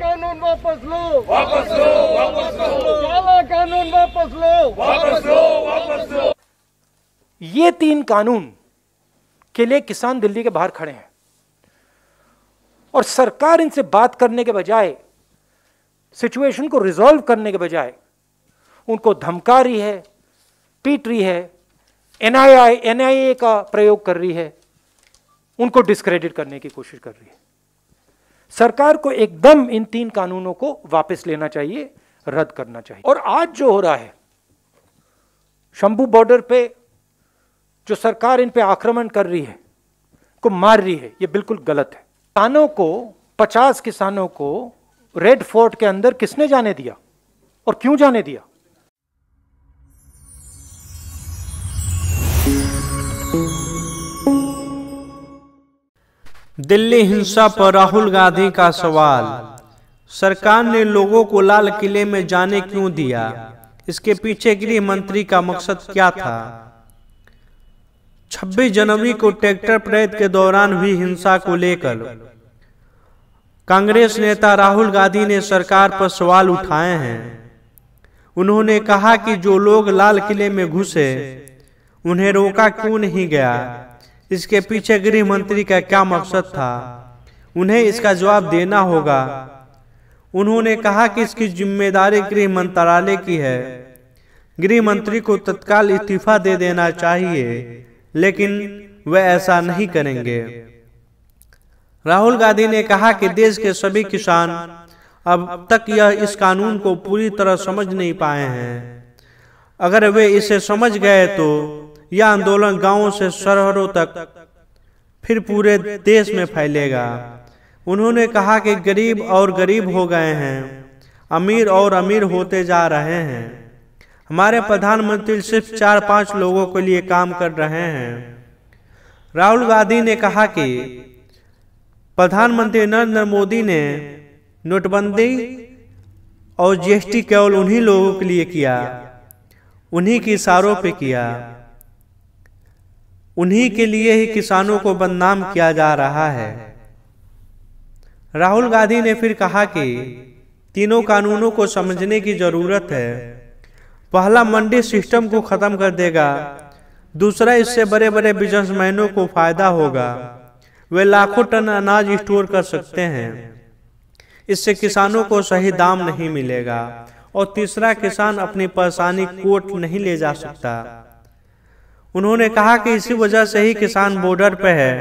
कानून वापस लो वापस लो वापस लो काला कानून वापस लो वापस लो वापस लो ये तीन कानून के लिए किसान दिल्ली के बाहर खड़े हैं और सरकार इनसे बात करने के बजाय सिचुएशन को रिजॉल्व करने के बजाय उनको धमका रही है पीट रही है एनआईआई एनआईए का प्रयोग कर रही है उनको डिस्क्रेडिट करने की कोशिश कर रही है सरकार को एकदम इन तीन कानूनों को वापस लेना चाहिए रद्द करना चाहिए और आज जो हो रहा है शंभू बॉर्डर पे जो सरकार इन पे आक्रमण कर रही है को मार रही है ये बिल्कुल गलत है किसानों को पचास किसानों को रेड फोर्ट के अंदर किसने जाने दिया और क्यों जाने दिया दिल्ली हिंसा पर राहुल गांधी का सवाल सरकार ने लोगों को लाल किले में जाने क्यों दिया इसके पीछे गृह मंत्री का मकसद क्या था 26 जनवरी को ट्रैक्टर प्रेत के दौरान हुई हिंसा को लेकर कांग्रेस नेता राहुल गांधी ने सरकार पर सवाल उठाए हैं उन्होंने कहा कि जो लोग लाल किले में घुसे उन्हें रोका क्यों नहीं गया इसके पीछे गृह मंत्री का क्या मकसद था उन्हें इसका जवाब देना होगा उन्होंने कहा कि इसकी जिम्मेदारी गृह मंत्रालय की है गृह मंत्री को तत्काल इस्तीफा दे देना चाहिए लेकिन वे ऐसा नहीं करेंगे राहुल गांधी ने कहा कि देश के सभी किसान अब तक यह इस कानून को पूरी तरह समझ नहीं पाए हैं अगर वे इसे समझ गए तो यह आंदोलन गांवों से शहरों तक फिर पूरे देश में फैलेगा उन्होंने कहा कि गरीब और गरीब हो गए हैं अमीर और अमीर होते जा रहे हैं हमारे प्रधानमंत्री सिर्फ चार पांच लोगों के लिए काम कर रहे हैं राहुल गांधी ने कहा कि प्रधानमंत्री नरेंद्र मोदी ने नोटबंदी और जीएसटी केवल उन्हीं लोगों के लिए किया उन्हीं के इशारों पे किया उन्हीं के लिए ही किसानों को बदनाम किया जा रहा है राहुल गांधी ने फिर कहा कि तीनों कानूनों को समझने की जरूरत है पहला मंडी सिस्टम को खत्म कर देगा दूसरा इससे बड़े बड़े बिजनेसमैनों को फायदा होगा वे लाखों टन अनाज स्टोर कर सकते हैं इससे किसानों को सही दाम नहीं मिलेगा और तीसरा किसान अपनी परेशानी कोर्ट नहीं ले जा सकता उन्होंने कहा कि इसी वजह से ही किसान बॉर्डर पर है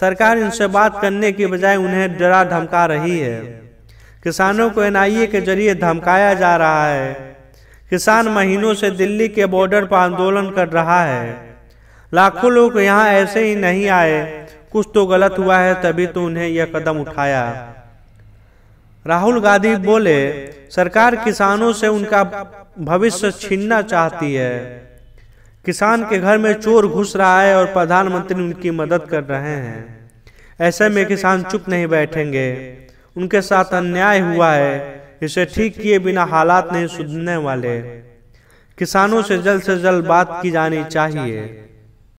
सरकार इनसे बात करने की बजाय उन्हें डरा धमका रही है किसानों को एनआईए के जरिए धमकाया जा रहा है किसान महीनों से दिल्ली के बॉर्डर पर आंदोलन कर रहा है लाखों लोग यहाँ ऐसे ही नहीं आए कुछ तो गलत हुआ है तभी तो उन्हें यह कदम उठाया राहुल गांधी बोले सरकार किसानों से उनका भविष्य छीनना चाहती है किसान के घर में चोर घुस रहा है और प्रधानमंत्री उनकी मदद कर रहे हैं ऐसे में किसान चुप नहीं बैठेंगे उनके साथ अन्याय हुआ है इसे ठीक किए बिना हालात नहीं सुधरने वाले किसानों से जल्द से जल्द बात की जानी चाहिए